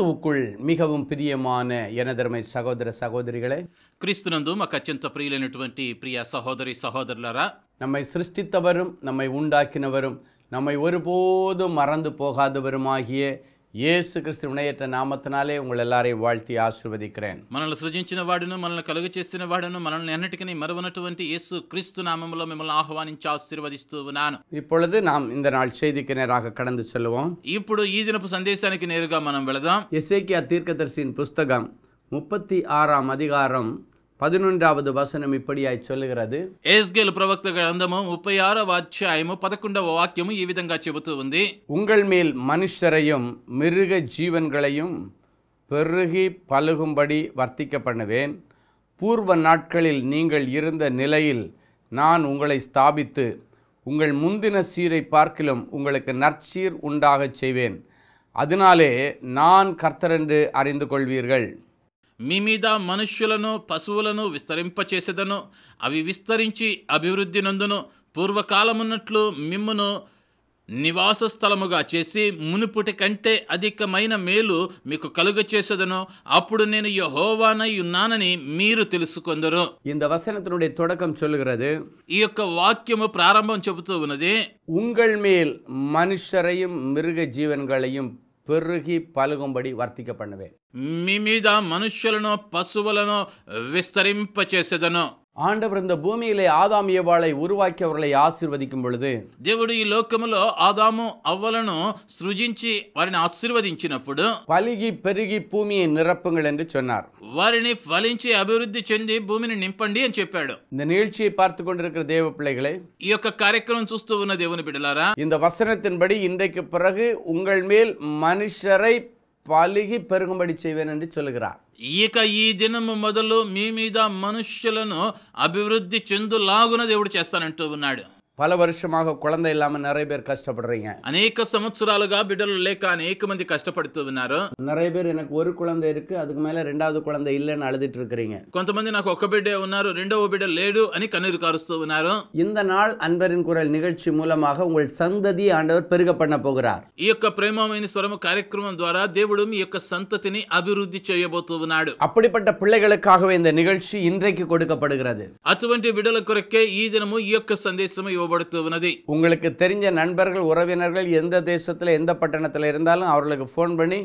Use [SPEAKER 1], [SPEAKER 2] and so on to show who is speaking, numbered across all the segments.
[SPEAKER 1] கிறிஸ்துவுக்குள் மிகவும் பிரியமான எனதர்மை சகோதர சகோதரிகளே
[SPEAKER 2] கிறிஸ்துனந்தும் அக்கச்சந்த பிரியலினட்டுவண்டி பிரிய சகோதரி சகோதரர்லரா
[SPEAKER 1] நம்மை சிருஷ்டித்தவரும் நம்மை உண்டாக்கினவரும் நம்மை ஒருபோதும் மறந்து போகாதவருமாகிய ఏసు క్రీస్తు వినయట నామతనాలే ఉంగళ ఎల్లారైం వాళ్తి ఆశీర్వదిக்கிறேன்
[SPEAKER 2] మనల్ని సృజించిన వాడును మనల్ని కలుగు చేసిన వాడును మనల్ని ఎన్నటికీ మరువనటువంటి యేసు క్రీస్తు నామములో మిమ్మల్ని ఆహ్వానించి ఆశీర్వదిస్తూ ఉన్నాను
[SPEAKER 1] இப்பொழுது நாம் இந்த நாள் செய்திக்கு நேராக கடந்து செல்வோம்
[SPEAKER 2] ఇప్పుడు ఈ దినపు సందేశానికి నేరుగా మనం వెళదాం எசேக்கியா தீர்க்கதரிசியின்
[SPEAKER 1] புஸ்தகம் முப்பத்தி ஆறாம் அதிகாரம் பதினொன்றாவது வசனம் இப்படியாய் சொல்லுகிறது
[SPEAKER 2] ஏஸ்கேல் ప్రవక్త கிரந்தமும் முப்பை ஆறு வாட்சியாயமும் பதக்குண்ட வாக்கியமும் இவ்விதங்கா செபுத்து చెబుతూ
[SPEAKER 1] உங்கள் மேல் மனுஷரையும் மிருக ஜீவன்களையும் பெருகி பழுகும்படி வர்த்திக்க பண்ணுவேன் பூர்வ நாட்களில் நீங்கள் இருந்த நிலையில் நான் உங்களை ஸ்தாபித்து உங்கள் முந்தின சீரை பார்க்கிலும் உங்களுக்கு நற்சீர் உண்டாகச் செய்வேன் அதனாலே நான் கர்த்தரென்று அறிந்து
[SPEAKER 2] கொள்வீர்கள் మీ మీద మనుష్యులను పశువులను విస్తరింపచేసేదను అవి విస్తరించి అభివృద్ధి నందును పూర్వకాలమున్నట్లు మిమ్మును నివాస స్థలముగా చేసి మునుపుటి కంటే అధికమైన మేలు మీకు కలుగ చేసేదను అప్పుడు నేను యహోవానై ఉన్నానని మీరు తెలుసుకొందరు
[SPEAKER 1] இந்த வசனத்தினுடைய தொடக்கம் சொல்லுகிறது
[SPEAKER 2] ఈ యొక్క వాక్యము ప్రారంభం చెబుతూ ఉన్నది ఉంగల్ మేల్
[SPEAKER 1] మనుషరయం మృగ ஜீவன்களையும் పెరుగి పాలుగొంబడి వర్తికపడినవే
[SPEAKER 2] మీ మీద మనుష్యులను పశువులను విస్తరింపచేసేదను ஆண்டவர்
[SPEAKER 1] இந்த பூமியிலே ஆதாம் ஏவாளை உருவாக்கி அவர்களை ஆசிர்வதிக்கும் பொழுது
[SPEAKER 2] தேவடு லோகமுலோ ஆதாமும் அவ்வளனும் சுருஜிச்சு வாரினை ஆசிர்வதிச்சினப்படு பலுகி பெருகி பூமியை
[SPEAKER 1] நிரப்புங்கள் என்று சொன்னார்
[SPEAKER 2] வாரினை பலிச்சு அபிவிருத்தி செஞ்சு பூமியை நிம்பண்டி என் செப்பாடு இந்த நிகழ்ச்சியை பார்த்து கொண்டிருக்கிற தேவ பிள்ளைகளை ஈ யொக்க காரியக்கிரமம் சூஸ்து தேவனு பிடலாரா இந்த வசனத்தின்படி
[SPEAKER 1] இன்றைக்கு பிறகு உங்கள் மேல் மனுஷரை ಪಾಲಿಗೆ పెరుగుబడి చేయవేనండి చొలుగురా
[SPEAKER 2] ఇక ఈ దినము మొదలు మీ మీద మనుష్యులను అభివృద్ధి చెందులాగున దేవుడు చేస్తానంటూ ఉన్నాడు
[SPEAKER 1] பல வருஷமாக குழந்தை இல்லாம நிறைய பேர் கஷ்டப்படுறீங்க
[SPEAKER 2] அநேக சமச்சுராலுகா பிடல் அநேக மந்தி கஷ்டப்படுத்துனாரு
[SPEAKER 1] நிறைய பேர் எனக்கு ஒரு குழந்தை இருக்கு அதுக்கு மேல ரெண்டாவது குழந்தை இல்லைன்னு அழுதுட்டு இருக்கிறீங்க
[SPEAKER 2] கொஞ்சமந்தி நாக்கு ஒக்க பிடே உன்னாரு ரெண்டோ பிடல் லேடு அணி கண்ணீர் காரஸ்தோனாரு
[SPEAKER 1] இந்த நாள் அன்பரின் குரல் நிகழ்ச்சி மூலமாக உங்கள் சந்ததி ஆண்டவர் பெருக பண்ண போகிறார்
[SPEAKER 2] இயக்க பிரேமாமயனி சுரம காரியக்கிரமம் துவாரா தேவடும் இயக்க சந்ததினை அபிவிருத்தி செய்ய நாடு அப்படிப்பட்ட பிள்ளைகளுக்காகவே
[SPEAKER 1] இந்த நிகழ்ச்சி இன்றைக்கு கொடுக்கப்படுகிறது
[SPEAKER 2] அத்துவன்றி விடலை குறைக்க ஈ தினமும் இயக்க சந்தேசமும் நினைவுபடுத்துவனது
[SPEAKER 1] உங்களுக்கு தெரிஞ்ச நண்பர்கள் உறவினர்கள் எந்த தேசத்தில் எந்த பட்டணத்தில் இருந்தாலும் அவர்களுக்கு ஃபோன் பண்ணி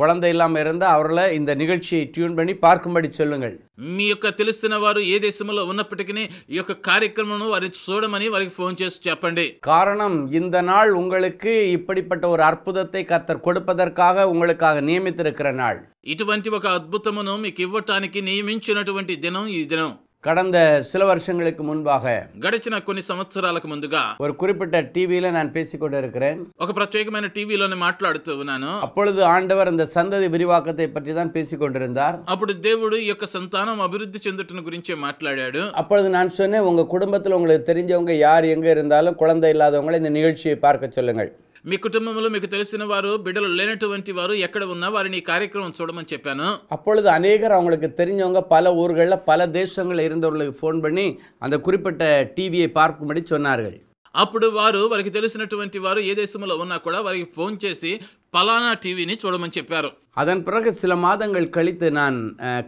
[SPEAKER 1] குழந்தை இல்லாமல் இருந்தால் அவர்களை இந்த நிகழ்ச்சியை ட்யூன் பண்ணி பார்க்கும்படி சொல்லுங்கள்
[SPEAKER 2] మీ యొక్క తెలిసిన వారు ఏ దేశంలో ఉన్నప్పటికీ ఈ యొక్క కార్యక్రమను వారి చూడమని వారికి ఫోన్
[SPEAKER 1] காரணம் இந்த நாள் உங்களுக்கு இப்படிப்பட்ட ஒரு அற்புதத்தை கத்தர் கொடுப்பதற்காக உங்களுக்காக நியமித்திருக்கிற நாள்
[SPEAKER 2] ఇటువంటి ఒక అద్భుతమును మీకు ఇవ్వటానికి నియమించినటువంటి దినం ఈ தினம்
[SPEAKER 1] கடந்த சில வருஷங்களுக்கு మున్బాగా
[SPEAKER 2] గడిచిన కొన్ని సంవత్సరాలకు ముందుగా
[SPEAKER 1] ஒரு குறிப்பிட்ட டிவியில நான் பேசிக் கொண்டிருக்கிறேன்
[SPEAKER 2] ఒక ప్రత్యేకమైన టీవీలోనే మాట్లాడుతూ ఉన్నాను
[SPEAKER 1] அப்பொழுது ஆண்டவர் அந்த சந்ததி விரிவாக்கத்தை பற்றி தான் பேசிக்கொண்டிருந்தார்
[SPEAKER 2] அப்படி தேவுடு இயக்க சந்தானம் యొక్క సంతానం అభివృద్ధి చెందుటను
[SPEAKER 1] அப்பொழுது நான் சொன்னேன் உங்க குடும்பத்தில் உங்களுக்கு தெரிஞ்சவங்க யார் எங்க இருந்தாலும் குழந்தை இல்லாதவங்களை இந்த நிகழ்ச்சியை பார்க்க சொல்லுங்கள்
[SPEAKER 2] మీ కుటుంబంలో మీకు తెలిసిన వారు బిడ్డలు లేనటువంటి వారు ఎక్కడ ఉన్నా వారిని కార్యక్రమம் చూడమని చెప్పాను
[SPEAKER 1] அப்பொழுது அநேகர் அவங்களுக்கு தெரிஞ்சவங்க பல ஊர்களில் பல தேசங்களில் இருந்தவர்களுக்கு ஃபோன் பண்ணி அந்த குறிப்பிட்ட டிவியை பார்க்கும்படி சொன்னார்கள்
[SPEAKER 2] అప్పుడు వారు వారికి తెలిసినటువంటి వారు ఏ దేశంలో ఉన్నా కూడా వారికి ఫోన్ చేసి పలానా టీవీని చూడమని చెప్పారు
[SPEAKER 1] அதன் பிறகு சில மாதங்கள் கழித்து நான்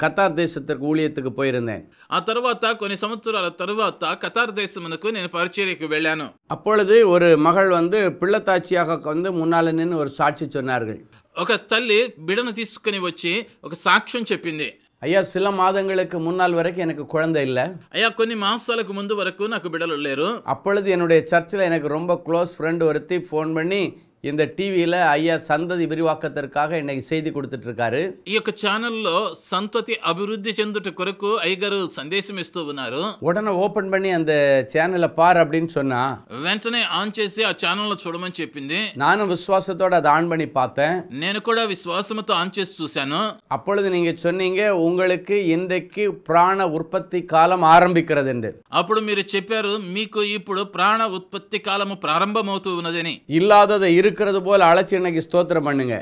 [SPEAKER 1] கத்தார் தேசத்திற்கு ஊழியத்துக்கு போயிருந்தேன்
[SPEAKER 2] ఆ తర్వాత కొన్ని సంవత్సరాల తర్వాత தேசம் எனக்கு నేను பரிச்சரிக்கு వెళ్ళాను
[SPEAKER 1] அப்பொழுது ஒரு மகள் வந்து பிள்ளத்தாட்சியாக வந்து முன்னால் நின்று ஒரு சாட்சி சொன்னார்கள்
[SPEAKER 2] ఒక తల్లి బిడను తీసుకుని వచ్చి ఒక சாட்சியம் చెప్పింది
[SPEAKER 1] ஐயா சில மாதங்களுக்கு முன்னால் வரைக்கும் எனக்கு குழந்தை இல்லை
[SPEAKER 2] ஐயா కొన్ని மாசாலுக்கு முந்து வரைக்கும் நான் விடல் లేరు
[SPEAKER 1] அப்பொழுது என்னுடைய சர்ச்சில் எனக்கு ரொம்ப க்ளோஸ் ஃப்ரெண்டு ஒருத்தி ஃபோன் பண்ணி இந்த டிவியில் ஐயா சந்ததி விரிவாக்கத்திற்காக இன்னைக்கு செய்தி கொடுத்துட்ருக்காரு
[SPEAKER 2] ఈ యొక్క ఛానల్లో సంతతి అభివృద్ధి చెందుట కొరకు ఐగరు సందేశం ఇస్తూ ఉన్నారు
[SPEAKER 1] உடனே ఓపెన్ பண்ணி அந்த ఛానల్ பார் అబ్డిన్ சொன்னா
[SPEAKER 2] వెంటనే ఆన్ చేసి ఆ ఛానల్ లో చూడమని చెప్పింది
[SPEAKER 1] నేను విశ్వాసతోడ అది ఆన్ పని పాతే
[SPEAKER 2] నేను కూడా విశ్వాసంతో ఆన్ చేసి చూశాను
[SPEAKER 1] అప్పుడు నీంగ సొన్నీంగ ఉంగలుకు ఇంద్రకి ప్రాణ ఉత్పత్తి కాలం ఆరంభికరదండి
[SPEAKER 2] అప్పుడు మీరు చెప్పారు మీకు ఇప్పుడు ప్రాణ ఉత్పత్తి కాలం ప్రారంభమవుతూ ఉన్నదని
[SPEAKER 1] ఇల్లాదది இருக்கிறது போல அழைச்சி இன்னைக்கு ஸ்தோத்திரம் பண்ணுங்க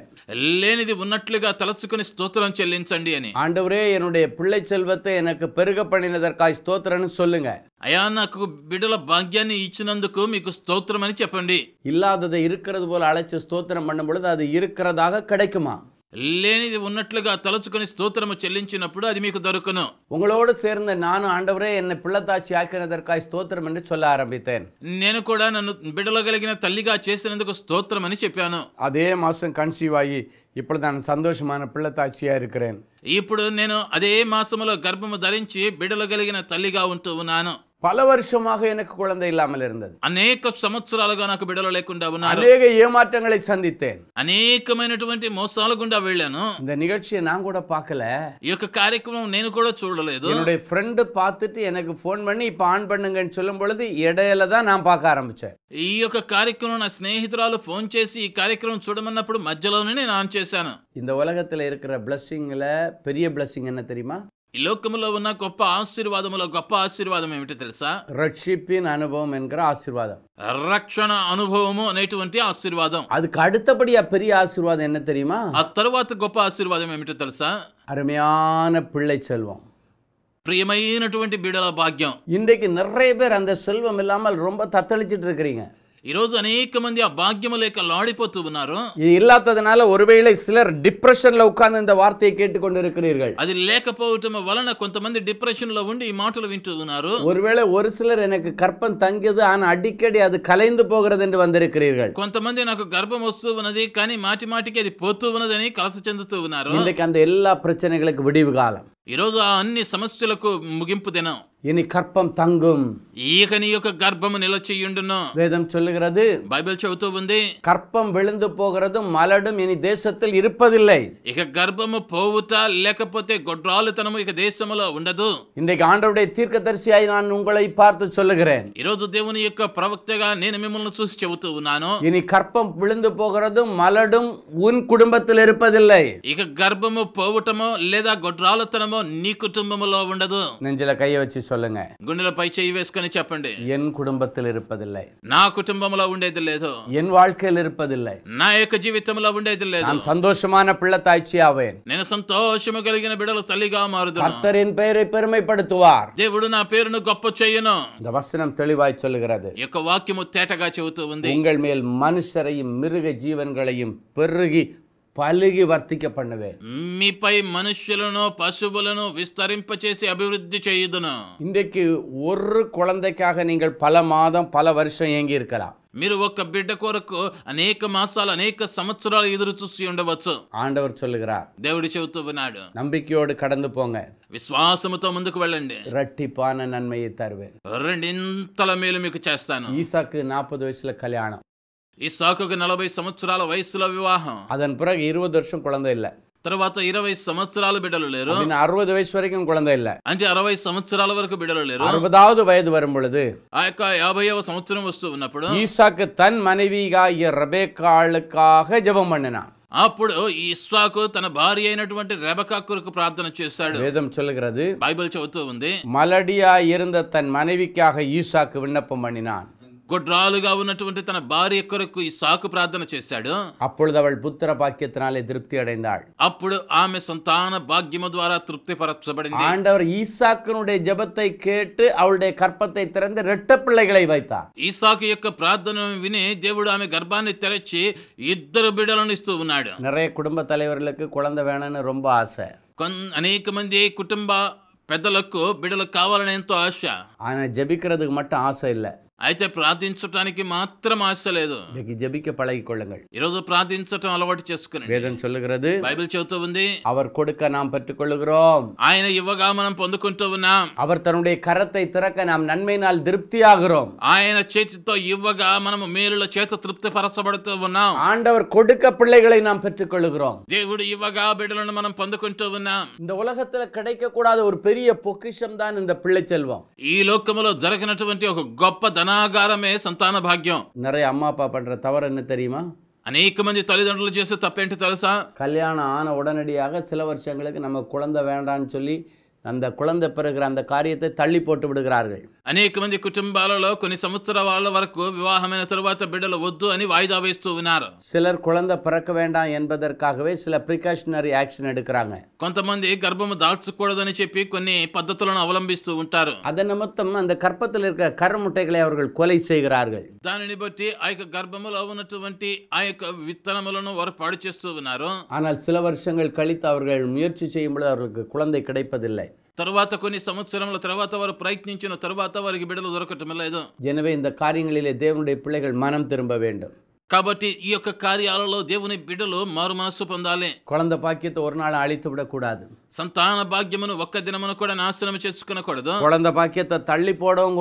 [SPEAKER 2] లేనిది ఉన్నట్లుగా తలచుకుని ஸ்தோத்திரம் చెల్లించండి అని ஆண்டவரே
[SPEAKER 1] என்னுடைய பிள்ளை செல்வத்தை எனக்கு பெருக பண்ணினதற்காய் ஸ்தோத்திரம்னு சொல்லுங்க
[SPEAKER 2] అయా నాకు விடல భాగ్యాన్ని ఇచ్చినందుకు మీకు ஸ்தோத்திரம் అని చెప్పండి இல்லாததை
[SPEAKER 1] இருக்கிறது போல அழைச்சி ஸ்தோத்திரம் பண்ணும் பொழுது அது இருக்கிறதாக கிடைக்குமா
[SPEAKER 2] లేనిది ఉన్నట్లుగా తలుచుకుని స్తోత్రము చెల్లించినప్పుడు అది మీకు దొరుకును
[SPEAKER 1] నాను ఆండవరే ఎన్న పిల్ల என்னை ఆకిన ஆக்கினதற்காய் స్తోత్రం అని చొల్ల ఆరంభితాను
[SPEAKER 2] నేను కూడా నన్ను బిడలగలిగిన తల్లిగా చేసినందుకు స్తోత్రం అని చెప్పాను
[SPEAKER 1] అదే మాసం కన్సీవ్ అయ్యి ఇప్పుడు దాని సంతోషమైన పిల్ల ఇరుకురేన్
[SPEAKER 2] ఇప్పుడు నేను అదే మాసములో గర్భము ధరించి బిడలగలిగిన తల్లిగా ఉంటూ ఉన్నాను
[SPEAKER 1] பல வருஷமாக எனக்கு குழந்தை இல்லாமல் இருந்தது
[SPEAKER 2] அநேக சமச்சுரால்கா நாக்கு பிடல அநேக
[SPEAKER 1] ஏமாற்றங்களை சந்தித்தேன்
[SPEAKER 2] அநேகமைனட்டுவண்டி மோசாலகுண்டா வெள்ளனு இந்த நிகழ்ச்சியை நான் கூட பார்க்கல இயக்க காரியக்கமும் நேனு கூட சொல்லல என்னுடைய
[SPEAKER 1] ஃப்ரெண்டு பார்த்துட்டு எனக்கு ஃபோன் பண்ணி இப்போ ஆன் பண்ணுங்கன்னு சொல்லும் பொழுது இடையில தான் நான் பார்க்க ஆரம்பிச்சேன்
[SPEAKER 2] ఈ యొక్క కార్యక్రమం నా స్నేహితురాలు ఫోన్ చేసి ఈ కార్యక్రమం చూడమన్నప్పుడు
[SPEAKER 1] இந்த உலகத்துல இருக்கிற பிளஸ்ஸிங்ல பெரிய பிளஸ்ஸிங் என்ன தெரியுமா
[SPEAKER 2] ఈ ఉన్న గొప్ప ఆశీర్వాదముల గొప్ప ఆశీర్వాదం ఏమిటి తెలుసా
[SPEAKER 1] அனுபவம் என்கிற ஆசீர்வாதம்
[SPEAKER 2] రక్షణ అనుభవము అనేటువంటి ఆశీర్వాదం அதுக்கு
[SPEAKER 1] அடுத்தபடியா பெரிய ஆசீர்வாதம் என்ன தெரியுமா
[SPEAKER 2] ఆ తర్వాత గొప్ప ఆశీర్వాదం ఏమిటో తెలుసా
[SPEAKER 1] அருமையான பிள்ளை செல்வம்
[SPEAKER 2] ప్రియమైనటువంటి బిడల భాగ్యం இன்றைக்கு
[SPEAKER 1] நிறைய பேர் அந்த செல்வம் இல்லாமல் ரொம்ப தத்தளிச்சிட்டு இருக்கிறீங்க
[SPEAKER 2] ఈరోజు అనేక మంది ఆ భాగ్యము లేక లాడిపోతూ ఉన్నారు
[SPEAKER 1] இது இல்லாததனால ஒருவேளை சிலர் டிப்ரெஷன்ல உட்கார்ந்து இந்த வார்த்தையை கேட்டுக்கொண்டு இருக்கிறீர்கள்
[SPEAKER 2] అది లేకపోవటం వలన కొంతమంది డిప్రెషన్ లో ఉండి ఈ మాటలు వింటూ ఉన్నారు ஒருவேளை
[SPEAKER 1] ஒரு சிலர் எனக்கு கற்பம் தங்கியது ஆனா அடிக்கடி அது கலைந்து போகிறது என்று வந்திருக்கிறீர்கள்
[SPEAKER 2] కొంతమంది నాకు గర్భం వస్తూ ఉన్నది కానీ మాటి మాటికి అది పోతూ ఉన్నదని కలస చెందుతూ ఉన్నారు இன்றைக்கு அந்த எல்லா
[SPEAKER 1] பிரச்சனைகளுக்கு விடிவு காலம்
[SPEAKER 2] ఈరోజు ఆ అన్ని సమస్యలకు ముగింపు దినం
[SPEAKER 1] ఇని కర్పం తంగం
[SPEAKER 2] నీ యొక్క గర్భము నిలచెయ్యుండును
[SPEAKER 1] వేదం చెల్లుగరదు
[SPEAKER 2] బైబిల్ చెబుతూ ఉంది
[SPEAKER 1] కర్పం వెళ్ళిందు పోగరదు మలడం ఇని దేశత్తులు ఇరుపదిల్లై
[SPEAKER 2] ఇక గర్భము పోవుట లేకపోతే గొడ్రాలుతనము ఇక దేశములో ఉండదు
[SPEAKER 1] ఇంత ఆండవుడే తీర్థదర్శి అయిన ఉంగళై పార్తు చెల్లుగరేను
[SPEAKER 2] ఈరోజు దేవుని యొక్క ప్రవక్తగా నేను మిమ్మల్ని చూసి చెబుతూ ఉన్నాను ఇని కర్పం
[SPEAKER 1] విళిందు పోగరదు మలడం ఉన్ కుటుంబత్తులు ఇరుపదిల్లై
[SPEAKER 2] ఇక గర్భము పోవటము లేదా తనము జీవము నీ కుటుంబములో ఉండదు
[SPEAKER 1] నెంజిల కయ్య వచ్చి సొల్లుంగ
[SPEAKER 2] గుండెల పై చేయి వేసుకొని చెప్పండి
[SPEAKER 1] ఎన్ కుటుంబత్తులు ఇరుపదిల్లై
[SPEAKER 2] నా కుటుంబంలో ఉండేది లేదు
[SPEAKER 1] ఎన్ வாழ்க்கையில் இருப்பதில்லை
[SPEAKER 2] నా యొక్క జీవితంలో ఉండేది లేదు நான்
[SPEAKER 1] சந்தோஷமான பிள்ளை தாய்ச்சியாவேன்
[SPEAKER 2] నేను సంతోషము కలిగిన బిడల తల్లిగా మారుదు கர்த்தரின்
[SPEAKER 1] பெயரை பெருமைப்படுத்துவார்
[SPEAKER 2] దేవుడు నా పేరును గొప్ప చేయును
[SPEAKER 1] இந்த வசனம் தெளிவாய் சொல்லுகிறது
[SPEAKER 2] యొక్క వాక్యము తేటగా చెబుతూ ఉంది
[SPEAKER 1] உங்கள் மேல் மனுஷரையும் மிருக ஜீவன்களையும் பெருகி పలిగి వర్తిక పండవే
[SPEAKER 2] మీపై మనుషులను పశువులను విస్తరింపచేసి అభివృద్ధి చేయుదును ఇందుకు ఒర్రు
[SPEAKER 1] కుళందకాక நீங்கள் பல மாதம் పల వర్షం ஏங்கி இருக்கலாம்
[SPEAKER 2] మీరు ఒక బిడ్డ కొరకు అనేక మాసాలు అనేక సంవత్సరాలు ఎదురు చూసి ఉండవచ్చు ఆండవర్ చొల్లుగరా దేవుడు చెబుతూ ఉన్నాడు
[SPEAKER 1] నంబికయోడు కడందు పోంగ
[SPEAKER 2] విశ్వాసముతో ముందుకు వెళ్ళండి
[SPEAKER 1] రట్టి పాన నన్మయ్య తరువే
[SPEAKER 2] రెండింతల మేలు మీకు చేస్తాను ఈసాకు నాపదు వయసుల కళ్యాణం ఇస్సాకుకి நலபை సంవత్సరాల வயசுல விவாகம்
[SPEAKER 1] அதன் பிறகு இருபது வருஷம் குழந்தை இல்லை
[SPEAKER 2] తర్వాత ఇరవై సంవత్సరాలు బిడ్డలు
[SPEAKER 1] அறுபது வயசு வரைக்கும் குழந்தை இல்ல
[SPEAKER 2] அஞ்சு అరవై సంవత్సరాల வரைக்கும் బిడ్డలు లేరు
[SPEAKER 1] அறுபதாவது வயது வரும் பொழுது
[SPEAKER 2] సంవత్సరం వస్తూ ஈசாக்கு
[SPEAKER 1] தன் மனைவியாகிய ரெபேக்காளுக்காக ஜெபம் பண்ணினான்
[SPEAKER 2] అప్పుడు ఈ తన భార్య అయినటువంటి రెబకా ప్రార్థన చేశాడు வேதம் சொல்லுகிறது பைபிள் చెబుతూ ఉంది
[SPEAKER 1] மலடியா இருந்த தன் மனைவிக்காக ஈசாக்கு விண்ணப்பம் பண்ணினான்
[SPEAKER 2] గొడ్రాలుగా ఉన్నటువంటి తన భార్య కొరకు ఈ సాకు ప్రార్థన చేశాడు
[SPEAKER 1] అప్పుడు అవళ్ పుత్ర బాక్యతనాలే తృప్తి అడైందాడు
[SPEAKER 2] అప్పుడు ఆమె సంతాన భాగ్యము ద్వారా తృప్తి పరచబడింది ఆండవర్
[SPEAKER 1] ஈசாக்கனுடைய ஜெபத்தை கேட்டு அவளுடைய கற்பத்தை திறந்து ரெட்ட பிள்ளைகளை
[SPEAKER 2] ఈ సాకు యొక్క ప్రార్థన విని దేవుడు ఆమె గర్భాన్ని తెరచి ఇద్దరు బిడ్డలను ఇస్తూ ఉన్నాడు நிறைய
[SPEAKER 1] కుటుంబ తలవరులకు குழந்தை వేణని రొంబ ఆశ
[SPEAKER 2] అనేక మంది కుటుంబ పెద్దలకు బిడలకు కావాలని ఎంతో ఆశ
[SPEAKER 1] ఆయన జబికరదు மட்டும் ఆశ ఇల్లే
[SPEAKER 2] అయితే ప్రార్థించటానికి మాత్రం ఆశ లేదు జబిక ఈ ఈరోజు ప్రార్థించటం అలవాటు చేసుకుని వేదం బైబిల్ చెబుతూ ఉంది
[SPEAKER 1] அவர் కొడుక నాం பெற்றுக்கொள்ளுகிறோம்
[SPEAKER 2] ఆయన ఇవ్వగా మనం పొందుకుంటూ ఉన్నాం తను தன்னுடைய கரத்தை திறக்க நாம்
[SPEAKER 1] తృప్తి திருப்தியாகிறோம்
[SPEAKER 2] ఆయన చేతితో ఇవ్వగా మనము మేలుల చేత తృప్తి పరచబడుతూ ఉన్నాం
[SPEAKER 1] ஆண்டவர் కొడుక பிள்ளைகளை నాం பெற்றுக்கொள்ளுகிறோம்
[SPEAKER 2] దేవుడు ఇవ్వగా బిడ్డలను మనం పొందుకుంటూ ఉన్నాం இந்த உலகத்துல கிடைக்க கூடாத ஒரு பெரிய பொக்கிஷம் தான் இந்த பிள்ளை செல்வம் ఈ లోకములో జరగనటువంటి ఒక గొప్ప ధనాగారమే సంతాన భాగ్యం நிறைய அம்மா அப்பா பண்ற தவறு என்ன தெரியுமா అనేక మంది తల్లిదండ్రులు చేసే తప్పేంటి తెలుసా
[SPEAKER 1] கல்யாணம் ஆன உடனடியாக சில வருஷங்களுக்கு நம்ம குழந்தை வேண்டான்னு சொல்லி அந்த குழந்தை பிறகு அந்த காரியத்தை தள்ளி போட்டு விடுகிறார்கள்
[SPEAKER 2] அநேக மந்தி குடும்பாலோ கொஞ்சம் சமுத்திர வாழ வரைக்கும் விவாகம் தருவாத்த பிடல ஒத்து அணி வாய்தா வைஸ்தூவினார்
[SPEAKER 1] சிலர் குழந்தை பிறக்க வேண்டாம் என்பதற்காகவே சில ப்ரிகாஷனரி ஆக்ஷன் எடுக்கிறாங்க
[SPEAKER 2] கொந்தமந்தி கர்ப்பம் தாழ்த்து கூடதனு செப்பி கொஞ்சம் பத்தத்துல அவலம்பிஸ்து உண்டாரு அதன் மொத்தம் அந்த
[SPEAKER 1] கர்ப்பத்தில் இருக்கிற கரு முட்டைகளை அவர்கள் கொலை செய்கிறார்கள்
[SPEAKER 2] దానిని బట్టి ఆ యొక్క గర్భములో ఉన్నటువంటి ఆ యొక్క విత్తనములను వారు పాడు చేస్తూ ఉన్నారు
[SPEAKER 1] ஆனால் சில వర్షంగా கழித்து அவர்கள் முயற்சி செய்யும் பொழுது அவர்களுக்கு குழந்தை கிடைப்பதில்லை
[SPEAKER 2] కొన్ని సంవత్సరముల తర్వాత వారు ప్రయత్నించిన తరువాత వారికి బిడలు దొరకటం లేదు
[SPEAKER 1] எனவே ఇంత காரியங்களிலே தேவனுடைய பிள்ளைகள் மனம் திரும்ப வேண்டும்
[SPEAKER 2] కాబట్టి ఈ యొక్క కార్యాలలో దేవుని బిడలు మారు మనస్సు పొందాలి
[SPEAKER 1] కొలంద பாக்கியத்தை ஒரு நாள் அழித்து
[SPEAKER 2] సంతాన భాగ్యమును ఒక్క దినమును కూడా నాశనం చేసుకునకూడదు కొలంద
[SPEAKER 1] பாக்கியத்தை தள்ளி போடவும்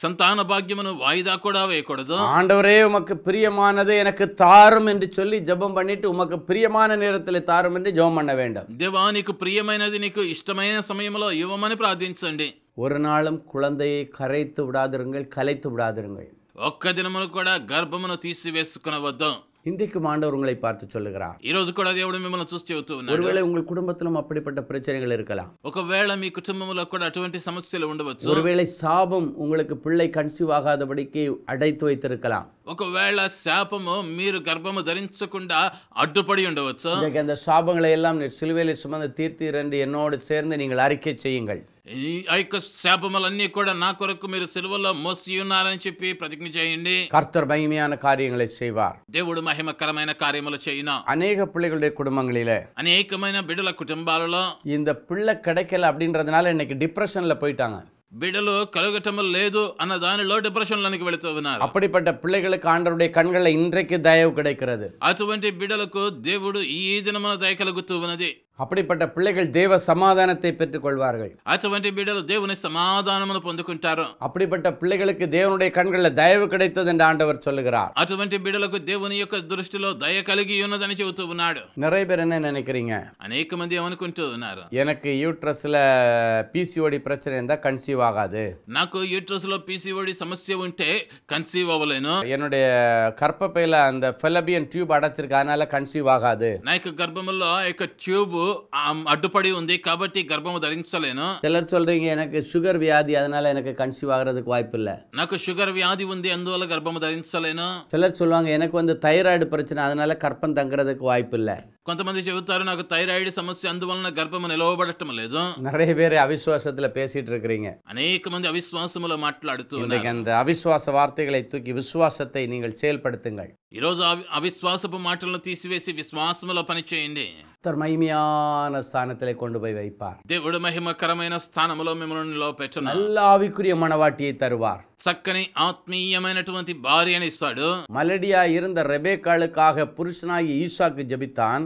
[SPEAKER 2] சந்தான பாக்கியம்னு வாய்தா கூட வைக்கூடாது ஆண்டவரே
[SPEAKER 1] உமக்கு பிரியமானது எனக்கு தாரும் என்று சொல்லி ஜெபம் பண்ணிட்டு உமக்கு பிரியமான நேரத்தில் தாரும் என்று ஜெபம் பண்ண வேண்டும்
[SPEAKER 2] தேவா నీకు ప్రియమైనది నీకు ఇష్టమైన సమయంలో ఇవ్వమని ప్రార్థించండి
[SPEAKER 1] ஒரு நாளும் குழந்தையை கரைத்து விடாதிருங்கள் கலைத்து விடாதிருங்கள்
[SPEAKER 2] ఒక్క దినములు కూడా గర్భమును తీసివేసుకునవద్దు
[SPEAKER 1] இன்றைக்கு ஆண்டவர் உங்களை பார்த்து சொல்லுகிறார்
[SPEAKER 2] ఈరోజు కూడా దేవుడు మిమ్మల్ని చూసి చెబుతూ ఉన్నాడు ஒருவேளை
[SPEAKER 1] உங்கள் குடும்பத்திலும் அப்படிப்பட்ட பிரச்சனைகள் இருக்கலாம்
[SPEAKER 2] ఒకవేళ మీ కుటుంబంలో కూడా అటువంటి సమస్యలు ఉండవచ్చు ஒருவேளை
[SPEAKER 1] சாபம் உங்களுக்கு பிள்ளை கன்சீவ் ஆகாதபடிக்கு அடைத்து வைத்திருக்கலாம்
[SPEAKER 2] ఒకవేళ శాపము మీరు గర్భము ధరించకుండా అడ్డుపడి ఉండవచ్చు
[SPEAKER 1] அந்த சாபங்களை எல்லாம் நீர் சிலுவையில் சுமந்து தீர்த்தீரண்டு என்னோடு சேர்ந்து நீங்கள் அறிக்கை செய்யுங்கள்
[SPEAKER 2] ఈ యొక్క శాపములన్నీ కూడా నా కొరకు మీరు సిలువలో మోసి ఉన్నారని చెప్పి ప్రతిజ్ఞ చేయండి
[SPEAKER 1] கர்த்தர் மகிமையான காரியங்களை செய்வார்
[SPEAKER 2] దేవుడు మహిమకరమైన కార్యములు చేయును
[SPEAKER 1] அநேக பிள்ளைகளுடைய குடும்பங்களில
[SPEAKER 2] అనేకమైన బిడుల కుటుంబాలలో
[SPEAKER 1] இந்த பிள்ளை கிடைக்கல அப்படின்றதுனால இன்னைக்கு டிப்ரெஷன்ல போயிட்டாங்க
[SPEAKER 2] బిడలు కలగటము లేదు అన్న దానిలో డిప్రెషన్లోనికి వెళుతూ ఉన్నారు
[SPEAKER 1] అప్పటి పడ్డ పిల్లలకు ఆండ్రుడి కండ్ల ఇంటికి దయవు కిడైకరదు
[SPEAKER 2] అటువంటి బిడలకు దేవుడు ఈ దినమున దయ కలుగుతూ ఉన్నది அப்படிப்பட்ட
[SPEAKER 1] பிள்ளைகள் தேவ சமாதானத்தை கொள்வார்கள் பெற்றுக்கொள்வார்கள்
[SPEAKER 2] అటువంటి బిడ్డలు దేవుని సమాధానమును கொண்டாரோ அப்படிப்பட்ட பிள்ளைகளுக்கு
[SPEAKER 1] தேவனுடைய கண்களில் தயவு கிடைத்தது என்று ஆண்டவர் சொல்லுகிறார்
[SPEAKER 2] అటువంటి బిడ్డలకు దేవుని యొక్క దృష్టిలో దయ கலகி ఉన్నదని చెబుతూ ఉన్నాడు
[SPEAKER 1] நிறைய பேர் என்ன நினைக்கிறீங்க
[SPEAKER 2] அநேக மந்தி ఏమనుకుంటూ ఉన్నారు
[SPEAKER 1] எனக்கு யூட்ரஸ்ல பிசிஓடி பிரச்சனை இருந்தா கன்சீவ் ஆகாது
[SPEAKER 2] నాకు யூட்ரஸ்ல பிசிஓடி పీసీఓడి உண்டே ఉంటే కన్సీవ్
[SPEAKER 1] என்னுடைய கர்ப்பப்பையில அந்த ஃபெலபியன் டியூப் அடைச்சிருக்கு அதனால கன்சீவ் ஆகாது
[SPEAKER 2] நான் యొక్క గర్భములో ఆ యొక్క அடுப்படி உந்தி கபட்டி கர்ப்பம் தரிஞ்சலேனு
[SPEAKER 1] சிலர் சொல்றீங்க எனக்கு சுகர் வியாதி அதனால் எனக்கு கன்சீவ் ஆகிறதுக்கு வாய்ப்பு இல்ல
[SPEAKER 2] எனக்கு சுகர் வியாதி உந்தி அந்த வல கர்ப்பம் தரிஞ்சலேனு
[SPEAKER 1] சிலர் சொல்வாங்க எனக்கு வந்து தைராய்டு பிரச்சனை அதனால் கர்ப்பம் தங்குறதுக்கு வாய்ப்பு இல்ல
[SPEAKER 2] కొంతమంది చెబుతారు నాకు థైరాయిడ్ సమస్య అందువలన గర్భము నిలవబడటం లేదు நிறைய
[SPEAKER 1] பேர் அவிசுவாசத்துல பேசிட்டு இருக்கிறீங்க
[SPEAKER 2] అనేక మంది అవిశ్వాసములో మాట్లాడుతూ இன்றைக்கு
[SPEAKER 1] அந்த அவிசுவாச வார்த்தைகளை தூக்கி விசுவாசத்தை நீங்கள் செயல்படுத்துங்கள்
[SPEAKER 2] ఈ రోజు అవిశ్వాసపు మాటలను తీసివేసి విశ్వాసములో పనిచేయండి
[SPEAKER 1] கர்த்தர் மகிமையான ஸ்தானத்திலே கொண்டு போய் வைப்பார்
[SPEAKER 2] தேவோட மகிமகரమైన స్థానములో మిమ్మల్ని లోపెట్టను நல்ல
[SPEAKER 1] ஆவிக்குரிய மனவாட்டியை தருவார்
[SPEAKER 2] சக்கனை ஆத்மீயமானவன்டி பாரியனை சாடு
[SPEAKER 1] மலடியா இருந்த ரெபேக்காளுக்காக புருஷனாகி ஈஷாக்கு ஜபித்தான்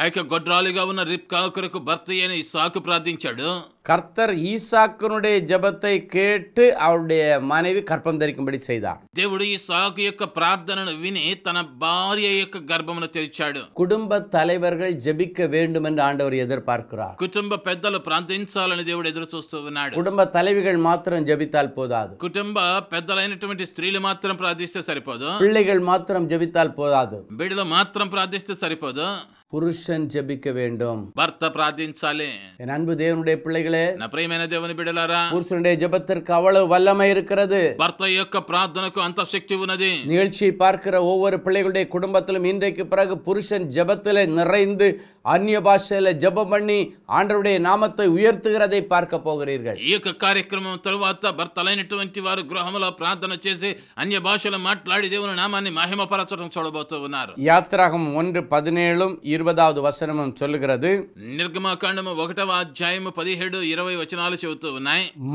[SPEAKER 2] ఆ యొక్క గొడ్రాలుగా ఉన్న రిప్కా కొరకు భర్త అయిన ఇసాకు ప్రార్థించాడు
[SPEAKER 1] కర్తర్ ఈసాకునుడే జబతై కేట్టు ఆవిడ மனைவி కర్పం தரிக்கும்படி செய்தார்
[SPEAKER 2] దేవుడు ఈ సాకు యొక్క ప్రార్థనను విని తన భార్య యొక్క గర్భమును తెరిచాడు
[SPEAKER 1] కుటుంబ தலைவர்கள் ஜெபிக்க வேண்டும் ఆండవరు ஆண்டவர் எதிர்பார்க்கிறார்
[SPEAKER 2] కుటుంబ పెద్దలు ప్రార్థించాలని దేవుడు ఎదురు చూస్తూ ఉన్నాడు కుటుంబ
[SPEAKER 1] తలవిగా మాత్రం జబితాలు పోదాదు
[SPEAKER 2] కుటుంబ పెద్దలైనటువంటి స్త్రీలు మాత్రం ప్రార్థిస్తే సరిపోదు పిల్లలు
[SPEAKER 1] మాత్రం జబితాలు పోదాదు
[SPEAKER 2] బిడ్డలు మాత్రం ప్రార్థిస్తే సరిపోదు
[SPEAKER 1] புருஷன் ஜெபிக்க வேண்டும்
[SPEAKER 2] பர்த்த பிரார்த்திச்சாலே
[SPEAKER 1] என் அன்பு தேவனுடைய பிள்ளைகளே
[SPEAKER 2] நப்ரியమైన దేవుని బిడ్డలారా
[SPEAKER 1] పురుషుడే జపத்திற்கு அவ்வளவு வல்லமை இருக்கிறது
[SPEAKER 2] భర్త యొక్క ప్రార్థనకు అంత శక్తి ఉన్నది நிகழ்ச்சி
[SPEAKER 1] பார்க்கிற ஒவ்வொரு பிள்ளைகளுடைய குடும்பத்திலும் இன்றைக்கு பிறகு புருஷன் ஜெபத்தில் நிறைந்து அந்நிய பாஷையில ஜெபம் பண்ணி ஆண்டருடைய நாமத்தை உயர்த்துகிறதை பார்க்க போகிறீர்கள்
[SPEAKER 2] ఈ యొక్క కార్యక్రమం తరువాత భర్తలైనటువంటి వారు గృహంలో பிரார்த்தனை చేసి అన్య భాషలో మాట్లాడి దేవుని నామాన్ని మహిమపరచడం చూడబోతూ ఉన్నారు
[SPEAKER 1] యాత్రాగం ஒன்று பதினேழும் இருபதாவது வசனமும் சொல்லுகிறது
[SPEAKER 2] నిర్గమాకాండము ఒకటవ பதிஹேடு இரவை ఇరవై వచనాలు చెబుతూ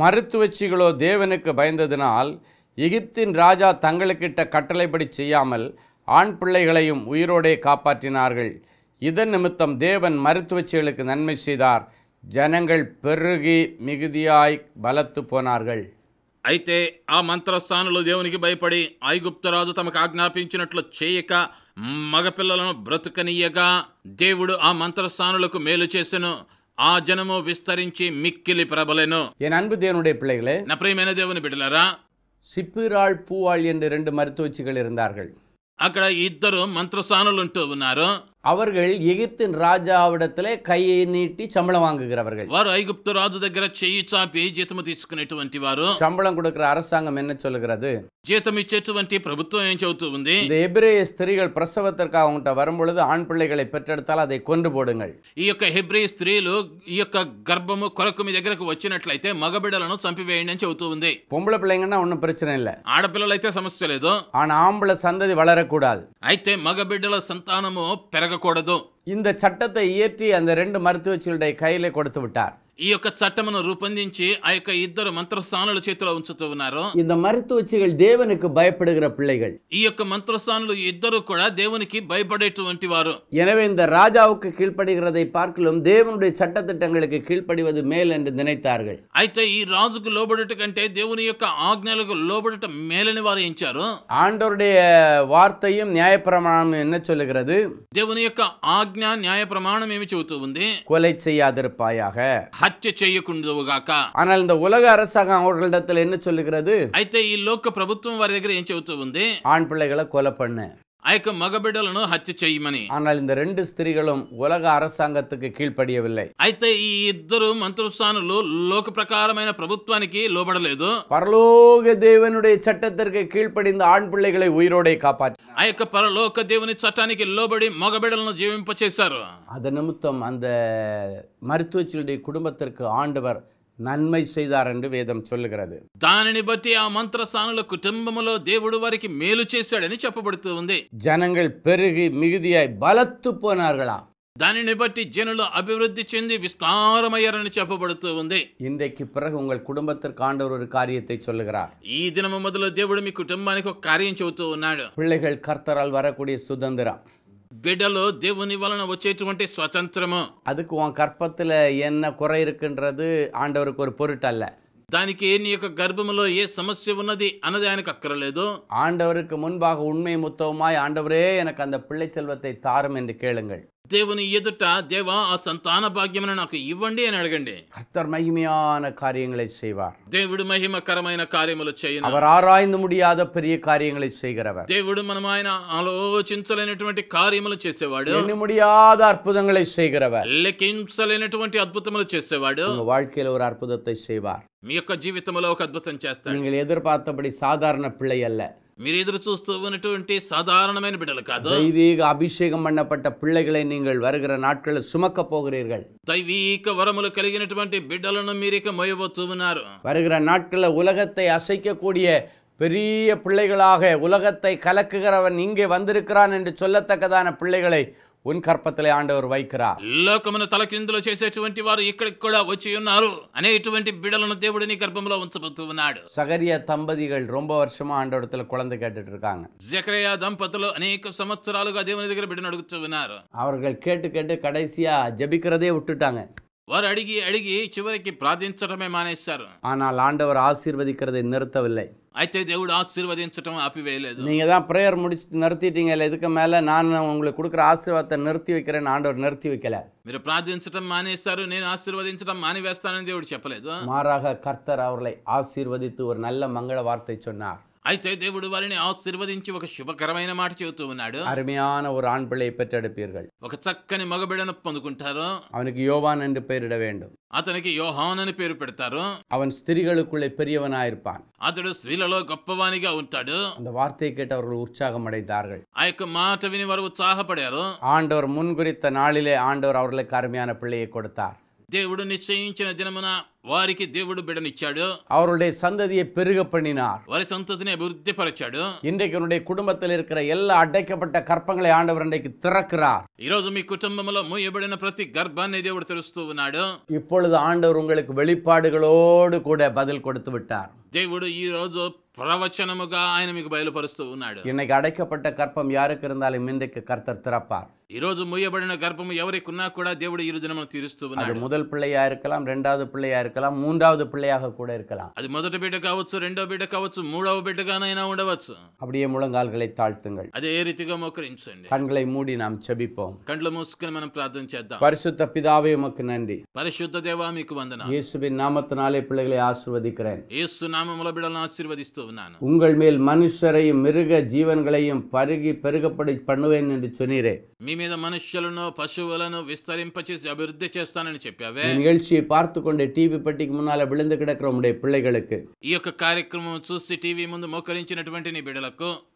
[SPEAKER 1] மருத்துவச்சிகளோ தேவனுக்கு பயந்ததினால் எகிப்தின் ராஜா தங்களுக்கிட்ட கட்டளைப்படி செய்யாமல் ஆண் பிள்ளைகளையும் உயிரோடே காப்பாற்றினார்கள் இதன் நிமித்தம் தேவன் மருத்துவச்சிகளுக்கு நன்மை செய்தார் ஜனங்கள் பெருகி மிகுதியாய் பலத்து போனார்கள்
[SPEAKER 2] అయితే ఆ మంత్రస్థానులు దేవునికి భయపడి ఐగుప్తరాజు తమకు ఆజ్ఞాపించినట్లు చేయక మగపిల్లలను బ్రతుకనీయగా దేవుడు ఆ మంత్రస్థానులకు మేలు చేసెను ఆ జనము విస్తరించి మిక్కిలి ప్రబలెను
[SPEAKER 1] என் அன்பு தேவனுடைய
[SPEAKER 2] నా ప్రియమైన దేవుని బిడ్డలారా
[SPEAKER 1] సిప్పిరాళ్ పూవాళ్ళు రెండు ரெண்டு மருத்துவச்சிகள்
[SPEAKER 2] అక్కడ ఇద్దరు మంత్రస్థానులుంటూ ఉన్నారు அவர்கள்
[SPEAKER 1] எகிப்தின் రాజావిడతలే కయ్యి నీటి శంబళం வாங்குகிறவர்கள்
[SPEAKER 2] వారు ఐగుప్తు రాజు దగ్గర చెయ్యి చాపి జీతము తీసుకునేటువంటి వారు
[SPEAKER 1] శంబళం కొడుకుற அரசாங்கம் என்ன சொல்லுகிறது
[SPEAKER 2] జీతం ఇచ్చేటువంటి ప్రభుత్వం ఏం చెబుతూ ఉంది
[SPEAKER 1] ஸ்திரீகள் பிரசவத்திற்காக அவங்கள்ட்ட வரும்பொழுது ஆண் பிள்ளைகளை பெற்றெடுத்தால் அதை கொன்று போடுங்கள்
[SPEAKER 2] ఈ యొక్క హెబ్రీ స్త్రీలు ఈ యొక్క గర్భము కొరకు మీ దగ్గరకు వచ్చినట్లయితే మగబిడలను చంపివేయండి అని చెబుతూ ఉంది பொம்பளை
[SPEAKER 1] பிள்ளைங்கன்னா ஒன்றும் பிரச்சனை இல்லை
[SPEAKER 2] ఆడపిల్లలైతే సమస్య లేదు
[SPEAKER 1] ஆனா ஆம்பளை சந்ததி வளரக்கூடாது
[SPEAKER 2] అయితే మగబిడ్డల సంతానము పెరగ இந்த சட்டத்தை இயற்றி அந்த ரெண்டு மருத்துவச்சிகளுடைய
[SPEAKER 1] கையிலே கொடுத்து விட்டார்
[SPEAKER 2] ఈ యొక్క చట్టమును రూపొందించి ఆ యొక్క ఇద్దరు మంత్రస్థానుల చేతిలో ఉంచుతూ ఉన్నారు
[SPEAKER 1] இந்த மருத்துவச்சிகள் தேவனுக்கு பயப்படுகிற பிள்ளைகள்
[SPEAKER 2] ఈ యొక్క మంత్రస్థానులు ఇద్దరు కూడా దేవునికి భయపడేటువంటి వారు
[SPEAKER 1] எனவே இந்த ராஜாவுக்கு கீழ்ப்படுகிறதை பார்க்கலும் தேவனுடைய சட்டத்திட்டங்களுக்கு கீழ்ப்படிவது மேல் என்று நினைத்தார்கள்
[SPEAKER 2] అయితే ఈ రాజుకు లోబడుట కంటే దేవుని యొక్క ఆజ్ఞలకు లోబడుట మేలని వారు ఎంచారు
[SPEAKER 1] ஆண்டவருடைய வார்த்தையும் நியாயப்பிரமாணம் என்ன சொல்லுகிறது
[SPEAKER 2] దేవుని యొక్క ఆజ్ఞ న్యాయ ప్రమాణం ఏమి చెబుతూ ఉంది
[SPEAKER 1] கொலை செய்யாதிருப்பாயாக
[SPEAKER 2] హత్య చేయకుండాగాక
[SPEAKER 1] ஆனால் இந்த உலக அரசாங்கம் அவர்களிடத்தில் என்ன சொல்லுகிறது
[SPEAKER 2] అయితే ఈ లోక ప్రభుత్వం వారి దగ్గర ఏం చెబుతూ ఉంది
[SPEAKER 1] ఆన్ పిల్లகளை కొల பண்ண
[SPEAKER 2] ಆ ಯೊಕ್ಕ ಮಗ ಬಿಡಲನು ಹತ್ಯೆ చేయమని
[SPEAKER 1] ஆனால் இந்த ரெண்டு ஸ்திரீகளும் உலக அரசாங்கத்துக்கு கீழ்ப்படியவில்லை
[SPEAKER 2] అయితే ఈ ఇద్దరు మంత్రస్థానులు లోక ప్రకారమైన ప్రభుత్వానికి లోబడలేదు పరలోక
[SPEAKER 1] దేవునుடைய சட்டத்திற்கு கீழ்ப்படிந்த ஆண் பிள்ளைகளை உயிரோடே காப்பாற்றி
[SPEAKER 2] ఆ యొక్క పరలోక దేవుని చట్టానికి లోబడి మగ బిడలను జీవింప చేశారు
[SPEAKER 1] అద నిమిత్తం அந்த மருத்துவச்சியுடைய குடும்பத்திற்கு ஆண்டவர் నన్మై చేదారండి వేదం చొల్లుగరదు
[SPEAKER 2] దానిని బట్టి ఆ మంత్రసానుల కుటుంబంలో దేవుడు వారికి మేలు చేశాడని చెప్పబడుతూ ఉంది
[SPEAKER 1] జనంగల్ పెరిగి మిగిదియాయి బలత్తు పోనారుగళా
[SPEAKER 2] దానిని బట్టి జనులు అభివృద్ధి చెంది విస్తారమయ్యారని చెప్పబడుతూ ఉంది ఇందకి பிறகு உங்கள்
[SPEAKER 1] குடும்பத்திற்கு ஆண்டவர் ஒரு காரியத்தை
[SPEAKER 2] சொல்லுகிறார் ఈ దినము మొదలు దేవుడు మీ కుటుంబానికి ఒక కార్యం చెబుతూ ఉన్నాడు
[SPEAKER 1] పిల్లలు కర్తరాలు వరకూడే సుతంత్రం
[SPEAKER 2] బిడ్డలో దేవుని వలన వచ్చేటువంటి స్వతంత్రము
[SPEAKER 1] அதுக்கு உன் கர்ப்பத்தில் என்ன குறை இருக்குன்றது ஆண்டவருக்கு ஒரு பொருட்டல்ல
[SPEAKER 2] దానికి నీ యొక్క கர்ப்பமலோ ఏ సమస్య உன்னதி అన్నది எனக்கு అక్కరలేదు
[SPEAKER 1] ஆண்டவருக்கு முன்பாக உண்மை முத்தவமாய் ஆண்டவரே எனக்கு அந்த பிள்ளை செல்வத்தை தாரும் என்று கேளுங்கள்
[SPEAKER 2] దేవుని ఎదుట దేవా ఆ సంతాన భాగ్యమును నాకు ఇవ్వండి అని అడగండి
[SPEAKER 1] கர்த்தர் மகிமையான காரியங்களை செய்வார்
[SPEAKER 2] దేవుడు మహిమకరమైన కార్యములు చేయను அவர்
[SPEAKER 1] ஆராய்ந்து முடியாத பெரிய காரியங்களை செய்கிறவர்
[SPEAKER 2] దేవుడు మనం ఆయన ఆలోచించలేనటువంటి కార్యములు చేసేవాడు எண்ண
[SPEAKER 1] முடியாத அற்புதங்களை செய்கிறவர்
[SPEAKER 2] లెక్కించలేనటువంటి అద్భుతములు చేసేవాడు உங்க
[SPEAKER 1] வாழ்க்கையில ஒரு அற்புதத்தை செய்வார்
[SPEAKER 2] మీ యొక్క జీవితంలో ఒక అద్భుతం చేస్తాడు
[SPEAKER 1] நீங்கள் எதிர்பார்த்தபடி சாதாரண பிள்ளை அல்ல
[SPEAKER 2] మీరు ఎదురు చూస్తూ ఉన్నటువంటి సాధారణమైన బిడ్డలు కాదు
[SPEAKER 1] దైవీక అభిషేకం పన్నపట్ట நீங்கள் வருகிற நாட்களில் சுமக்க போகிறீர்கள்
[SPEAKER 2] దైవీక వరములు కలిగినటువంటి బిడ్డలను మీరిక మోయబోతూ ఉన్నారు
[SPEAKER 1] வருகிற நாட்களில் உலகத்தை அசைக்கக்கூடிய பெரிய பிள்ளைகளாக உலகத்தை கலக்குகிறவன் இங்கே வந்திருக்கிறான் என்று சொல்லத்தக்கதான பிள்ளைகளை ఉన్ కర్పతలే ఆండవరు వైఖరా
[SPEAKER 2] లోకమును తలకిందులు చేసేటువంటి వారు ఇక్కడికి కూడా వచ్చి ఉన్నారు అనేటువంటి బిడలను దేవుడిని గర్భంలో ఉంచబోతూ ఉన్నాడు
[SPEAKER 1] సగరియ దంపతిகள் ரொம்ப வருஷமா ஆண்டவரத்துல குழந்தை கேட்டுட்டு இருக்காங்க
[SPEAKER 2] ஜெகரியா தம்பதிகள் அநேக సంవత్సరాలుగా దేవుని దగ్గర బిడ్డను అడుగుతూ ఉన్నారు
[SPEAKER 1] அவர்கள் கேட்டு கேட்டு கடைசியா ஜெபிக்கிறதே விட்டுட்டாங்க
[SPEAKER 2] వారు అడిగి అడిగి చివరికి ప్రార్థించడమే మానేశారు
[SPEAKER 1] ஆனால் ஆண்டவர் ஆசீர்வதிக்கிறதை நிறுத்தவில்லை
[SPEAKER 2] అయితే దేవుడు ఆశీర్వదించడం இல்லை
[SPEAKER 1] நீங்கள் தான் ப்ரேயர் முடிச்சு இல்லை இதுக்கு மேலே நான் உங்களுக்கு கொடுக்குற ஆசீர்வாதத்தை நிறுத்தி வைக்கிறேன்னு ஆண்டவர் நிறுத்தி வைக்கல
[SPEAKER 2] మీరు ప్రార్థించడం మానేశారు నేను ఆశీర్వదించడం మానివేస్తానని దేవుడు చెప్పలేదు
[SPEAKER 1] மாறாக கர்த்தர் அவர்களை ஆசீர்வதித்து ஒரு நல்ல மங்கள வார்த்தை சொன்னார்
[SPEAKER 2] అయితే దేవుడు వారిని ఆశీర్వదించి ఒక శుభకరమైన మాట చెబుతూ ఉన్నాడు
[SPEAKER 1] అరుమయాన ఒక ఆన్ పిల్లై పెట్టాడు పేరు
[SPEAKER 2] ఒక చక్కని మగబిడను పొందుకుంటారు
[SPEAKER 1] అవనికి యోవాన్ అని పేరు வேண்டும்
[SPEAKER 2] అతనికి యోహాన్ అని పేరు పెడతారు
[SPEAKER 1] అవన్ స్త్రీகளுக்குள்ளே పెరియవనాయిర్పాన్
[SPEAKER 2] అతడు స్త్రీలలో గొప్పవానిగా ఉంటాడు
[SPEAKER 1] అంత వార్త கேட்டு அவர்கள் உற்சாகம்
[SPEAKER 2] ఆ యొక్క మాట విని వారు ఉత్సాహపడారు
[SPEAKER 1] ఆండవర్ முன்குறித்த నాళిలే ఆండవర్ అవర్లకు அருமையான பிள்ளையை కొడతారు
[SPEAKER 2] தேவுடு నిశ్చయించిన దినమున వారికి దేవుడు బిడనిచ్చాడు
[SPEAKER 1] அவருடைய சந்ததியை பெருக பண்ணினார்
[SPEAKER 2] வரி వారి సంతతిని అభివృద్ధిపరచాడు
[SPEAKER 1] இன்றைக்கு உன்னுடைய குடும்பத்தில் இருக்கிற எல்லா அடைக்கப்பட்ட கற்பங்களை ஆண்டவர் இன்றைக்கு திறக்கிறார்
[SPEAKER 2] ఈ రోజు మీ కుటుంబంలో మూయబడిన ప్రతి గర్భాన్ని దేవుడు తెరుస్తూ
[SPEAKER 1] இப்பொழுது ஆண்டவர் உங்களுக்கு வெளிப்பாடுகளோடு கூட பதில் கொடுத்து விட்டார்
[SPEAKER 2] దేవుడు ఈ రోజు ప్రవచనముగా ఆయన మీకు బయలుపరుస్తూ ఉన్నాడు இன்னைக்கு
[SPEAKER 1] அடைக்கப்பட்ட கற்பம் யாருக்கு இருந்தாலும் இன்றைக்கு கர்த்தர் திறப்பார்
[SPEAKER 2] ఈ రోజు మూయబడిన గర్భము ఎవరికున్నా కూడా దేవుడు ఈ దినమున తీరుస్తూ ఉన్నాడు முதல்
[SPEAKER 1] பிள்ளையா இருக்கலாம் இரண்டாவது பிள்ளையா இருக்கலாம் மூன்றாவது பிள்ளையாக கூட இருக்கலாம்
[SPEAKER 2] అది మొదటి బిడ్డ కావచ్చు రెండో బిడ్డ కావచ్చు మూడవ బిడ్డగానైనా ఉండవచ్చు
[SPEAKER 1] அப்படியே முழங்கால்களை தாழ்த்துங்கள்
[SPEAKER 2] అదే రీతిగా మోకరించండి
[SPEAKER 1] கண்களை மூடி நாம் செபிப்போம்
[SPEAKER 2] కండ్లు మూసుకుని మనం ప్రార్థన చేద్దాం
[SPEAKER 1] பரிசுத்த பிதாவே உமக்கு நன்றி
[SPEAKER 2] పరిశుద్ధ దేవా మీకు వందన
[SPEAKER 1] இயேசுவின் நாமத்தினாலே பிள்ளைகளை ஆசிர்வதிக்கிறேன்
[SPEAKER 2] యేసు నామముల బిడ్డలను ఆశీర్వదిస్తూ ఉన్నాను
[SPEAKER 1] உங்கள் மேல் மனுஷரையும் மிருக ஜீவன்களையும் பருகி பெருகப்படி பண்ணுவேன் என்று சொன்னீரே
[SPEAKER 2] మీ మీద మనుష్యులను పశువులను విస్తరింపచేసి అభివృద్ధి చేస్తానని చెప్పావే
[SPEAKER 1] நிகழ்ச்சியை பார்த்து టీవీ పట్టికి మున్నాల முன்னால விழுந்து கிடக்கிற
[SPEAKER 2] ఈ యొక్క కార్యక్రమం చూసి టీవీ ముందు మోకరించినటువంటి నీ బిడలకు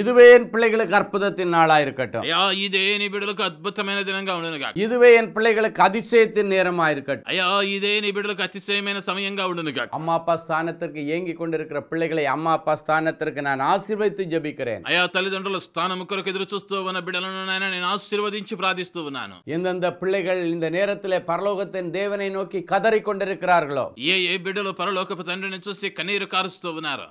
[SPEAKER 1] இதுவே என் பிள்ளைகளுக்கு அற்புதத்தின் நாளா இருக்கட்டும்
[SPEAKER 2] ஐயா இதே దే నీ బిడ్డలకు అద్భుతమైన దినంగా இதுவே
[SPEAKER 1] என் பிள்ளைகளுக்கு அதிசயத்தின் நேரமா இருக்கட்டும்
[SPEAKER 2] ஐயா இதே నీ బిడ్డలకు అతిశయమైన సమయంగా ఉండును அம்மா அப்பா
[SPEAKER 1] ஸ்தானத்திற்கு ஏங்கி கொண்டிருக்கிற பிள்ளைகளை அம்மா அப்பா ஸ்தானத்திற்கு நான் ஆசீர்வதித்து ஜெபிக்கிறேன்
[SPEAKER 2] అయ్యా తల్లిదండ్రుల స్థానం కొరకు ఎదురు చూస్తూ ఉన్న బిడ్డలను నాయన నేను ఆశీర్వదించి ప్రార్థిస్తూ ఉన్నాను
[SPEAKER 1] எந்தெந்த பிள்ளைகள் இந்த நேரத்திலே பரலோகத்தின் தேவனை நோக்கி கதறிக் கொண்டிருக்கிறார்களோ
[SPEAKER 2] ఏ ఏ బిడ్డలు పరలోకపు తండ్రిని చూసి కన్నీరు కారుస్తూ ఉన్నారు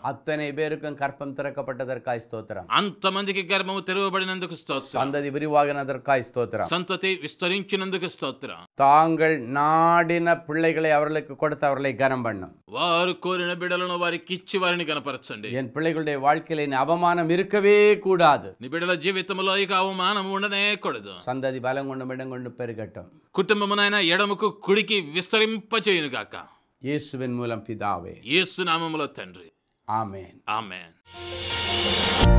[SPEAKER 2] பேருக்கும் கற்பம் திறக்கப்பட்டதற்காய் ஸ்தோத்திரம் అంతమందికి గర్భము తెరవబడినందుకు స్తోత్రం సందది విరివాగినదற்காய் ஸ்தோத்திரம் సంతతి విస్తరించినందుకు స్తోత్రం
[SPEAKER 1] தாங்கள் நாடின பிள்ளைகளை அவர்களுக்கு கொடுத்து அவர்களை கனம் பண்ணும்
[SPEAKER 2] వారు కోరిన బిడలను వారికి ఇచ్చి వారిని కనపరచండి
[SPEAKER 1] என் பிள்ளைகளுடைய வாழ்க்கையில இனி அவமானம் இருக்கவே కూడాదు
[SPEAKER 2] నీ బిడల జీవితంలో ఇక అవమానం ఉండనే కూడదు సందది బలం கொண்டும் இடம் கொண்டு பெருகட்டும் కుటుంబమునైనా ఎడముకు కుడికి విస్తరింపచేయును గాక இயேசுவின் மூலம் பிதாவே యేసు నామములో తండ్రి ஆமென் ஆமென்